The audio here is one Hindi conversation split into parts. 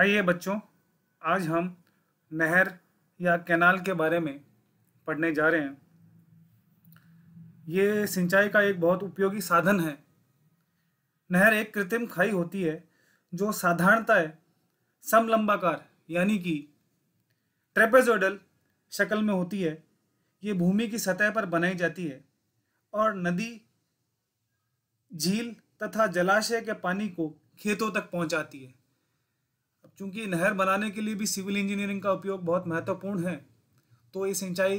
आइए बच्चों आज हम नहर या कैनाल के बारे में पढ़ने जा रहे हैं ये सिंचाई का एक बहुत उपयोगी साधन है नहर एक कृत्रिम खाई होती है जो साधारणतः समलंबाकार यानी कि ट्रेपेजोडल शक्ल में होती है ये भूमि की सतह पर बनाई जाती है और नदी झील तथा जलाशय के पानी को खेतों तक पहुंचाती है चूंकि नहर बनाने के लिए भी सिविल इंजीनियरिंग का उपयोग बहुत महत्वपूर्ण है तो ये सिंचाई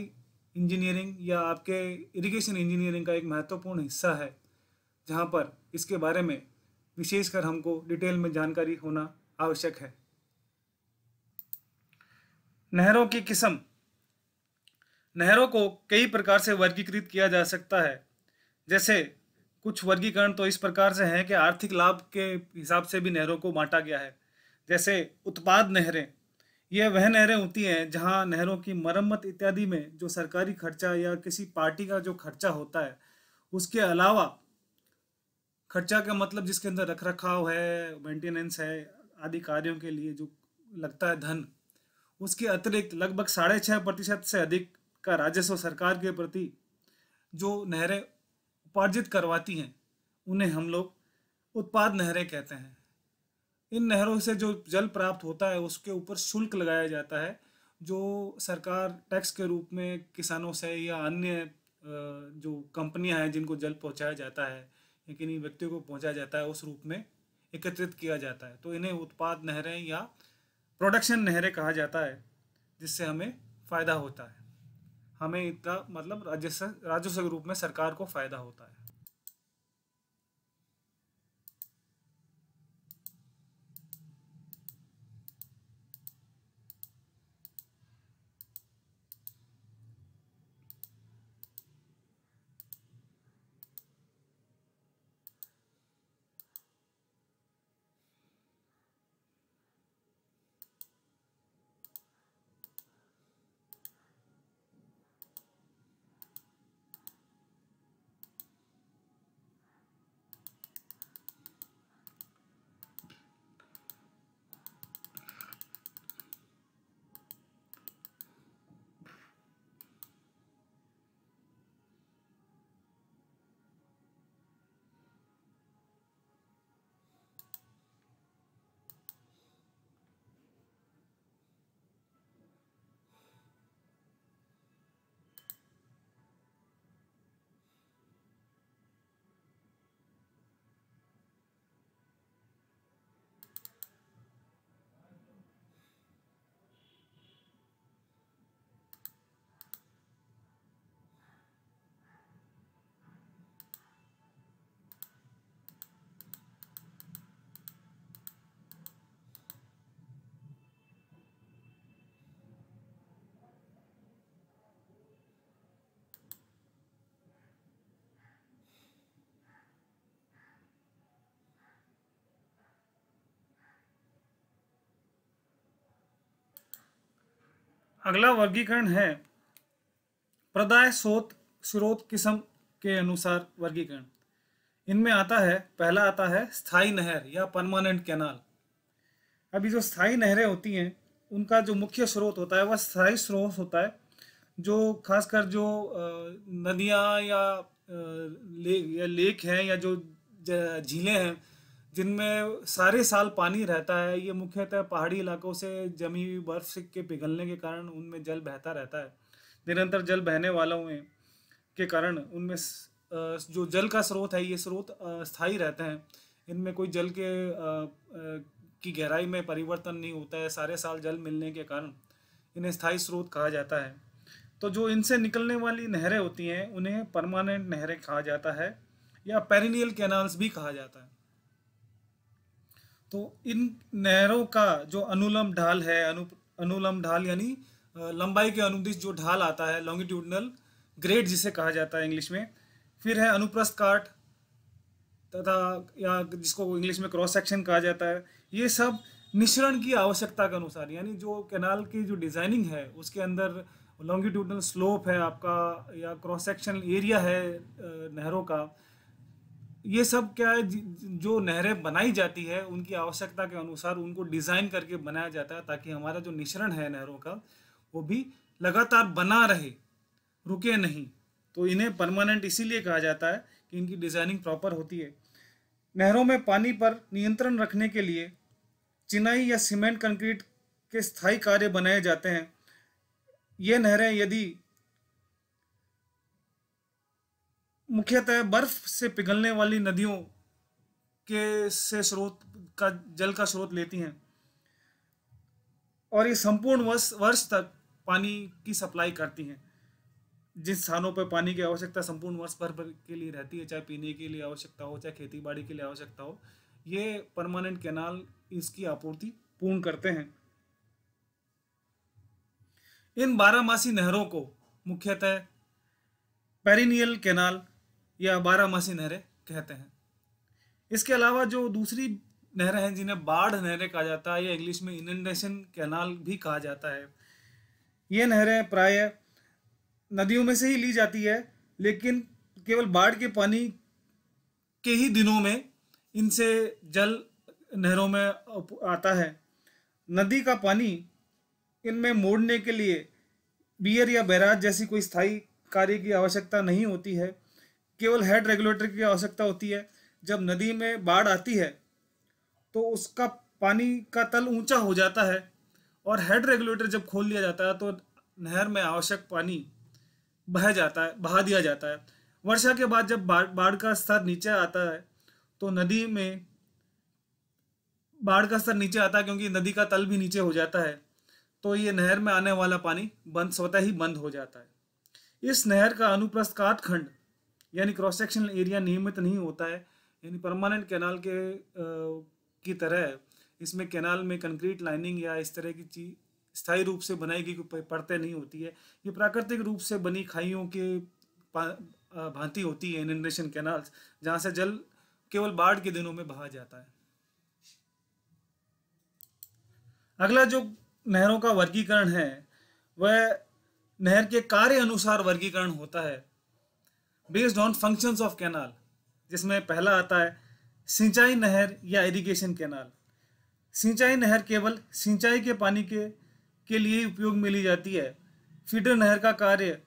इंजीनियरिंग या आपके इरिगेशन इंजीनियरिंग का एक महत्वपूर्ण हिस्सा है जहाँ पर इसके बारे में विशेषकर हमको डिटेल में जानकारी होना आवश्यक है नहरों की किस्म नहरों को कई प्रकार से वर्गीकृत किया जा सकता है जैसे कुछ वर्गीकरण तो इस प्रकार से हैं कि आर्थिक लाभ के हिसाब से भी नहरों को बांटा गया है जैसे उत्पाद नहरें यह वह नहरें होती हैं जहां नहरों की मरम्मत इत्यादि में जो सरकारी खर्चा या किसी पार्टी का जो खर्चा होता है उसके अलावा खर्चा का मतलब जिसके अंदर रख रखाव है मेंटेनेंस है आदि कार्यों के लिए जो लगता है धन उसके अतिरिक्त लगभग साढ़े छः प्रतिशत से अधिक का राजस्व सरकार के प्रति जो नहरें उपार्जित करवाती हैं उन्हें हम लोग उत्पाद नहरें कहते हैं इन नहरों से जो जल प्राप्त होता है उसके ऊपर शुल्क लगाया जाता है जो सरकार टैक्स के रूप में किसानों से या अन्य जो कंपनियां हैं जिनको जल पहुंचाया जाता है या किन्हीं व्यक्तियों को पहुंचाया जाता है उस रूप में एकत्रित किया जाता है तो इन्हें उत्पाद नहरें या प्रोडक्शन नहरें कहा जाता है जिससे हमें फ़ायदा होता है हमें इतना मतलब राजस्व राजस्व के रूप में सरकार को फ़ायदा होता है अगला वर्गीकरण है प्रदाय स्रोत स्रोत किस्म के अनुसार वर्गीकरण इनमें आता है पहला आता है स्थाई नहर या परमानेंट कैनाल अभी जो स्थाई नहरें होती हैं उनका जो मुख्य स्रोत होता है वह स्थाई स्रोत होता है जो खासकर जो नदियाँ या लेक या लेक हैं या जो झीलें हैं जिनमें सारे साल पानी रहता है ये मुख्यतः पहाड़ी इलाकों से जमी हुई बर्फ के पिघलने के कारण उनमें जल बहता रहता है निरंतर जल बहने वालों हुए के कारण उनमें जो जल का स्रोत है ये स्रोत स्थायी रहते हैं इनमें कोई जल के की गहराई में परिवर्तन नहीं होता है सारे साल जल मिलने के कारण इन्हें स्थायी स्रोत कहा जाता है तो जो इनसे निकलने वाली नहरें होती हैं उन्हें परमानेंट नहरें कहा जाता है या पेरिनियल कैनाल्स भी कहा जाता है तो इन नहरों का जो अनुलम ढाल है अनु अनुलम ढाल यानी लंबाई के अनुदिश जो ढाल आता है लॉन्गिट्यूडनल ग्रेड जिसे कहा जाता है इंग्लिश में फिर है अनुप्रस्थ काट तथा या जिसको इंग्लिश में क्रॉस सेक्शन कहा जाता है ये सब मिश्रण की आवश्यकता के अनुसार यानी जो कैनाल की जो डिज़ाइनिंग है उसके अंदर लॉन्गिट्यूडनल स्लोप है आपका या क्रॉस सेक्शन एरिया है नहरों का ये सब क्या है जो नहरें बनाई जाती है उनकी आवश्यकता के अनुसार उनको डिज़ाइन करके बनाया जाता है ताकि हमारा जो निशरण है नहरों का वो भी लगातार बना रहे रुके नहीं तो इन्हें परमानेंट इसीलिए कहा जाता है कि इनकी डिज़ाइनिंग प्रॉपर होती है नहरों में पानी पर नियंत्रण रखने के लिए चिनाई या सीमेंट कंक्रीट के स्थायी कार्य बनाए जाते हैं ये नहरें यदि मुख्यतः बर्फ से पिघलने वाली नदियों के से स्रोत का जल का स्रोत लेती हैं और ये संपूर्ण वर्ष वर्ष तक पानी की सप्लाई करती हैं जिन स्थानों पर पानी की आवश्यकता संपूर्ण वर्ष भर के लिए रहती है चाहे पीने के लिए आवश्यकता हो चाहे खेती बाड़ी के लिए आवश्यकता हो ये परमानेंट कैनाल इसकी आपूर्ति पूर्ण करते हैं इन बारहमासी नहरों को मुख्यतः पेरिनियल कैनाल या बारहमासी नहरें कहते हैं इसके अलावा जो दूसरी नहरें हैं जिन्हें बाढ़ नहरें कहा जाता है या इंग्लिश में इनंडेशन कैनाल भी कहा जाता है ये नहरें प्राय नदियों में से ही ली जाती है लेकिन केवल बाढ़ के पानी के ही दिनों में इनसे जल नहरों में आता है नदी का पानी इनमें मोड़ने के लिए बियर या बैराज जैसी कोई स्थायी कार्य की आवश्यकता नहीं होती है केवल हेड रेगुलेटर की आवश्यकता होती है जब नदी में बाढ़ आती है तो उसका पानी का तल ऊंचा हो जाता है और हेड रेगुलेटर जब खोल लिया जाता है तो नहर में आवश्यक पानी बह जाता है बहा दिया जाता है वर्षा के बाद जब बाढ़ का स्तर नीचे आता है तो नदी में बाढ़ का स्तर नीचे आता है क्योंकि नदी का तल भी नीचे हो जाता है तो ये नहर में आने वाला पानी बंद स्वतः ही बंद हो जाता है इस नहर का अनुप्रस्थ काट खंड यानी क्रॉस सेक्शनल एरिया नियमित नहीं होता है यानी परमानेंट कैनाल के आ, की तरह इसमें कैनाल में कंक्रीट लाइनिंग या इस तरह की चीज स्थायी रूप से बनाई गई परतें नहीं होती है ये प्राकृतिक रूप से बनी खाइयों के भांति होती है इनग्रेशन कैनाल्स जहाँ से जल केवल बाढ़ के दिनों में बहा जाता है अगला जो नहरों का वर्गीकरण है वह नहर के कार्य अनुसार वर्गीकरण होता है based on functions of canal जिसमें पहला आता है सिंचाई नहर या इरिगेशन कैनाल सिंचाई नहर केवल सिंचाई के पानी के के लिए उपयोग में ली जाती है फीडर नहर का कार्य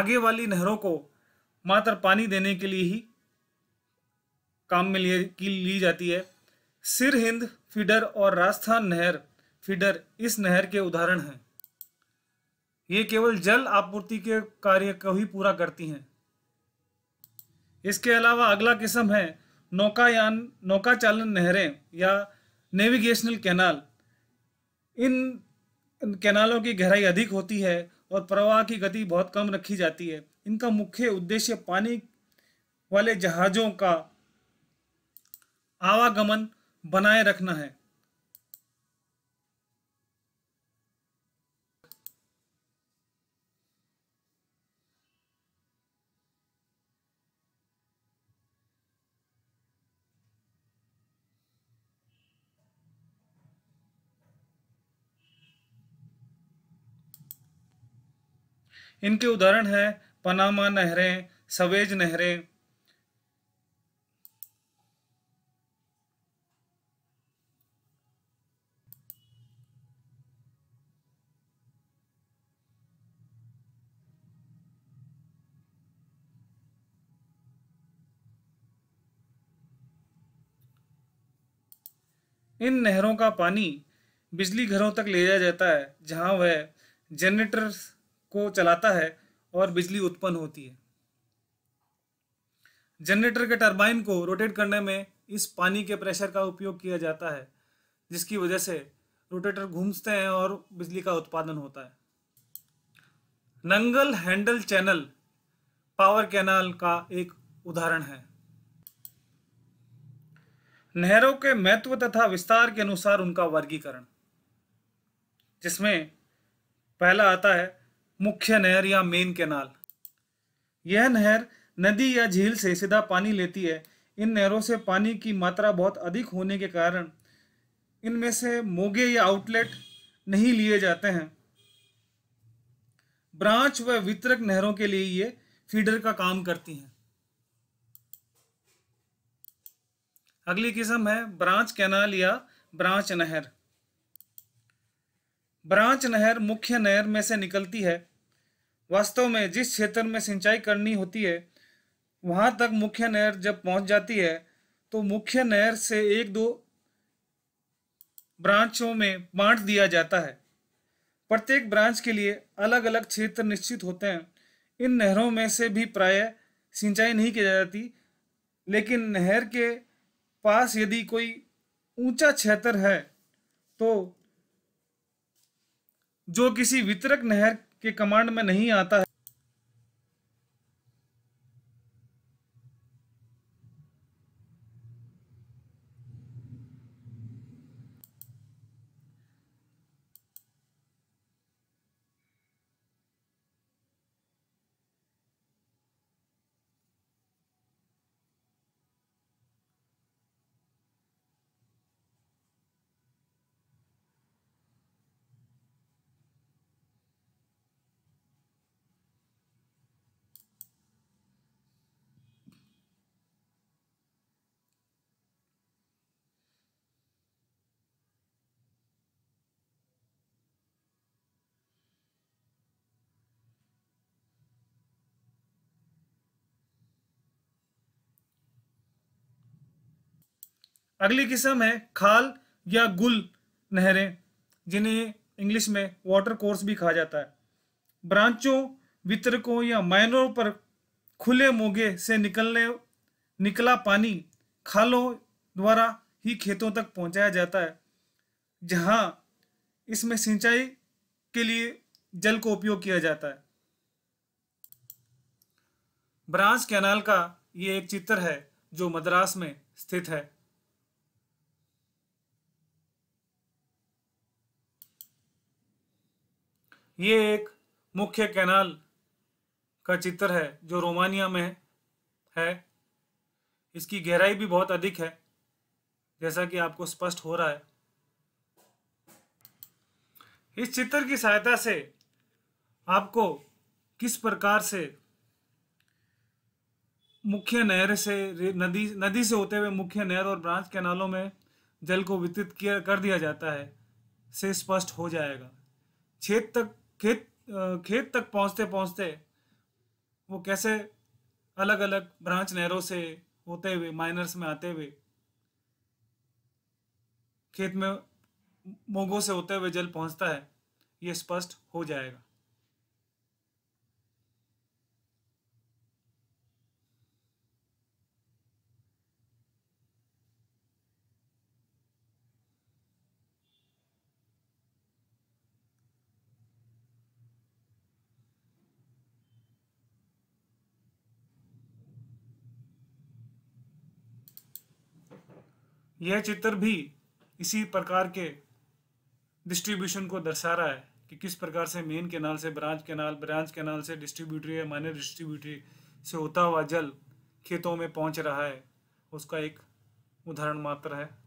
आगे वाली नहरों को मात्र पानी देने के लिए ही काम में लिए की ली जाती है सिर हिंद फीडर और राजस्थान नहर फीडर इस नहर के उदाहरण हैं ये केवल जल आपूर्ति के कार्य को ही पूरा करती हैं इसके अलावा अगला किस्म है नौकायान नौका चालन नहरें या नेविगेशनल कैनाल इन कैनालों की गहराई अधिक होती है और प्रवाह की गति बहुत कम रखी जाती है इनका मुख्य उद्देश्य पानी वाले जहाज़ों का आवागमन बनाए रखना है इनके उदाहरण हैं पनामा नहरें सवेज नहरें इन नहरों का पानी बिजली घरों तक ले जाया जाता है जहां वह जनरेटर्स को चलाता है और बिजली उत्पन्न होती है जनरेटर के टरबाइन को रोटेट करने में इस पानी के प्रेशर का उपयोग किया जाता है जिसकी वजह से रोटेटर घूमते हैं और बिजली का उत्पादन होता है Nangal hydel channel power canal का एक उदाहरण है नहरों के महत्व तथा विस्तार के अनुसार उनका वर्गीकरण जिसमें पहला आता है मुख्य नहर या मेन कैनाल यह नहर नदी या झील से सीधा पानी लेती है इन नहरों से पानी की मात्रा बहुत अधिक होने के कारण इनमें से मोगे या आउटलेट नहीं लिए जाते हैं ब्रांच व वितरक नहरों के लिए ये फीडर का काम करती हैं अगली किस्म है ब्रांच कैनाल या ब्रांच नहर ब्रांच नहर मुख्य नहर में से निकलती है वास्तव में जिस क्षेत्र में सिंचाई करनी होती है वहाँ तक मुख्य नहर जब पहुँच जाती है तो मुख्य नहर से एक दो ब्रांचों में बांट दिया जाता है प्रत्येक ब्रांच के लिए अलग अलग क्षेत्र निश्चित होते हैं इन नहरों में से भी प्राय सिंचाई नहीं की जाती लेकिन नहर के पास यदि कोई ऊंचा क्षेत्र है तो जो किसी वितरक नहर के कमांड में नहीं आता अगली किस्म है खाल या गुल नहरें जिन्हें इंग्लिश में वाटर कोर्स भी कहा जाता है ब्रांचों वितरकों या माइनों पर खुले मोगे से निकलने निकला पानी खालों द्वारा ही खेतों तक पहुंचाया जाता है जहां इसमें सिंचाई के लिए जल को उपयोग किया जाता है ब्रांच कैनाल का ये एक चित्र है जो मद्रास में स्थित है ये एक मुख्य कैनाल का चित्र है जो रोमानिया में है इसकी गहराई भी बहुत अधिक है जैसा कि आपको स्पष्ट हो रहा है इस चित्र की सहायता से आपको किस प्रकार से मुख्य नहर से नदी नदी से होते हुए मुख्य नहर और ब्रांच कैनालों में जल को वितरित किया कर दिया जाता है से स्पष्ट हो जाएगा छेद तक खेत खेत तक पहुंचते पहुंचते वो कैसे अलग अलग ब्रांच नहरों से होते हुए माइनर्स में आते हुए खेत में मोगों से होते हुए जल पहुंचता है ये स्पष्ट हो जाएगा यह चित्र भी इसी प्रकार के डिस्ट्रीब्यूशन को दर्शा रहा है कि किस प्रकार से मेन कैनाल से ब्रांच कैनाल ब्रांच कैनाल से डिस्ट्रीब्यूटरी या माइनर डिस्ट्रीब्यूटरी से होता हुआ जल खेतों में पहुंच रहा है उसका एक उदाहरण मात्र है